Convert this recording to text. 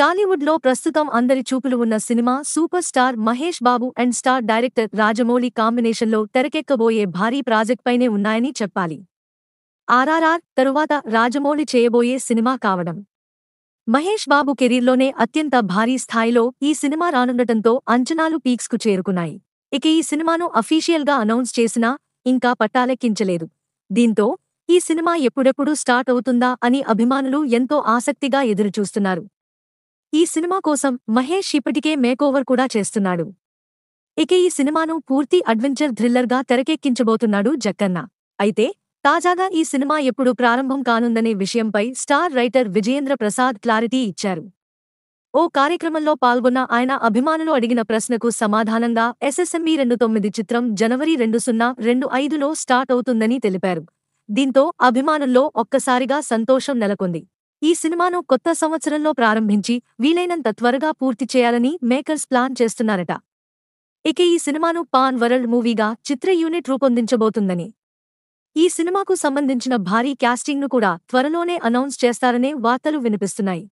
టాలీవుడ్లో ప్రస్తుతం అందరి చూపులు ఉన్న cinema super star Mahesh Babu and star director Rajamouli కాంబినేషన్లో తెరకెక్కబోయే భారీ ప్రాజెక్ట్పైనే ఉన్నాయని చెప్పాలి ఆర్ఆర్ఆర్ తరువాత రాజమౌళి చేయబోయే సినిమా కావడం మహేష్ బాబు కెరీర్లోనే అత్యంత భారీ స్థాయిలో ఈ సినిమా రానుండటంతో అంచనాలు పీక్స్కు చేరుకున్నాయి ఇక ఈ సినిమాను అఫీషియల్గా అనౌన్స్ చేసినా ఇంకా పట్టాలెక్కించలేదు దీంతో ఈ సినిమా ఎప్పుడెప్పుడు స్టార్ట్ అవుతుందా అని అభిమానులు ఎంతో ఆసక్తిగా ఎదురుచూస్తున్నారు ఈ సినిమా కోసం మహేష్ ఇప్పటికే మేకోవర్ కూడా చేస్తున్నాడు ఇక ఈ సినిమాను పూర్తి అడ్వెంచర్ థ్రిల్లర్గా తెరకెక్కించబోతున్నాడు జక్కన్న అయితే తాజాగా ఈ సినిమా ఎప్పుడు ప్రారంభం కానుందనే విషయంపై star writer Vijayendra Prasad clarity ఇచ్చారు ఓ కార్యక్రమంలో పాల్గొన్న ఆయన అభిమానులు అడిగిన ప్రశ్నకు సమాధానంగా ఎస్ఎస్ఎంఈ రెండు తొమ్మిది చిత్రం జనవరి రెండు సున్నా రెండు ఐదులో స్టార్ట్ అవుతుందని తెలిపారు దీంతో అభిమానుల్లో ఒక్కసారిగా సంతోషం నెలకొంది ఈ సినిమాను కొత్త సంవత్సరంలో ప్రారంభించి వీలైనంత త్వరగా పూర్తి చేయాలని మేకర్స్ ప్లాన్ చేస్తున్నారట ఇక ఈ సినిమాను పాన్ వరల్డ్ మూవీగా చిత్ర యూనిట్ రూపొందించబోతుందని ఈ సినిమాకు సంబంధించిన భారీ క్యాస్టింగ్ను కూడా త్వరలోనే అనౌన్స్ చేస్తారనే వార్తలు వినిపిస్తున్నాయి